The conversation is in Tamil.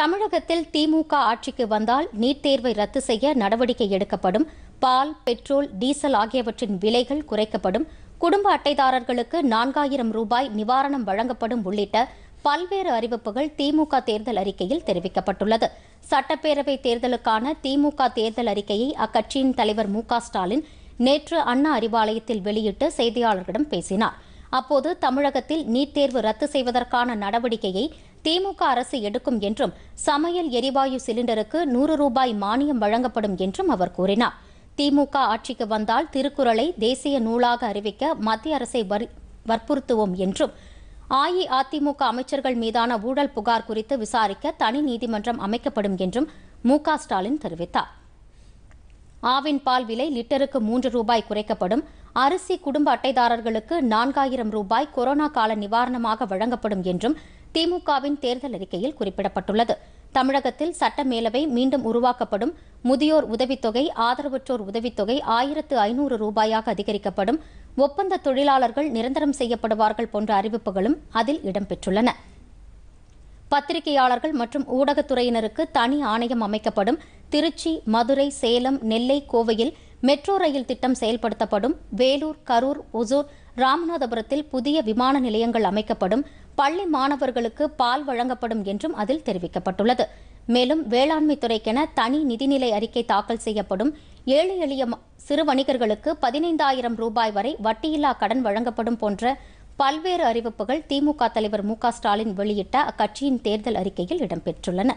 தமிழகத்தில் திமுக ஆட்சிக்கு வந்தால் நீட் தேர்வை ரத்து செய்ய நடவடிக்கை எடுக்கப்படும் பால் பெட்ரோல் டீசல் ஆகியவற்றின் விலைகள் குறைக்கப்படும் குடும்ப அட்டைதாரர்களுக்கு நான்காயிரம் ரூபாய் நிவாரணம் வழங்கப்படும் உள்ளிட்ட பல்வேறு அறிவிப்புகள் திமுக தேர்தல் அறிக்கையில் தெரிவிக்கப்பட்டுள்ளது சட்டப்பேரவை தேர்தலுக்கான திமுக தேர்தல் அறிக்கையை அக்கட்சியின் தலைவர் மு ஸ்டாலின் நேற்று அண்ணா அறிவாலயத்தில் வெளியிட்டு செய்தியாளர்களிடம் பேசினார் அப்போது தமிழகத்தில் நீட் தேர்வு ரத்து செய்வதற்கான நடவடிக்கையை திமுக அரசு எடுக்கும் என்றும் சமையல் எரிவாயு சிலிண்டருக்கு நூறு ரூபாய் மானியம் வழங்கப்படும் என்றும் அவர் கூறினார் திமுக ஆட்சிக்கு வந்தால் திருக்குறளை தேசிய நூலாக அறிவிக்க மத்திய அரசை வற்புறுத்துவோம் என்றும் அஇஅதிமுக அமைச்சர்கள் மீதான ஊழல் புகார் குறித்து விசாரிக்க தனி நீதிமன்றம் அமைக்கப்படும் என்றும் மு ஸ்டாலின் தெரிவித்தார் ஆவின் பால் விலை லிட்டருக்கு மூன்று ரூபாய் குறைக்கப்படும் அரிசி குடும்ப அட்டைதாரர்களுக்கு நான்காயிரம் ரூபாய் கொரோனா கால நிவாரணமாக வழங்கப்படும் என்றும் திமுகவின் தேர்தல் அறிக்கையில் குறிப்பிடப்பட்டுள்ளது தமிழகத்தில் சட்ட மேலவை மீண்டும் உருவாக்கப்படும் முதியோர் உதவித்தொகை ஆதரவற்றோர் உதவித்தொகை ஆயிரத்து ஐநூறு ரூபாயாக அதிகரிக்கப்படும் ஒப்பந்த தொழிலாளர்கள் நிரந்தரம் செய்யப்படுவார்கள் போன்ற அறிவிப்புகளும் அதில் இடம்பெற்றுள்ளன பத்திரிகையாளர்கள் மற்றும் ஊடகத்துறையினருக்கு தனி ஆணையம் அமைக்கப்படும் திருச்சி மதுரை சேலம் நெல்லை கோவையில் மெட்ரோ ரயில் திட்டம் செயல்படுத்தப்படும் வேலூர் கரூர் ஒசூர் ராமநாதபுரத்தில் புதிய விமான நிலையங்கள் அமைக்கப்படும் பள்ளி மாணவர்களுக்கு பால் வழங்கப்படும் என்றும் அதில் தெரிவிக்கப்பட்டுள்ளது மேலும் வேளாண்மை துறைக்கென தனி நிதிநிலை அறிக்கை தாக்கல் செய்யப்படும் ஏழை எளிய சிறு வணிகர்களுக்கு பதினைந்தாயிரம் ரூபாய் வரை வட்டியில்லா கடன் வழங்கப்படும் போன்ற பல்வேறு அறிவிப்புகள் திமுக தலைவர் மு ஸ்டாலின் வெளியிட்ட அக்கட்சியின் தேர்தல் அறிக்கையில் இடம்பெற்றுள்ளன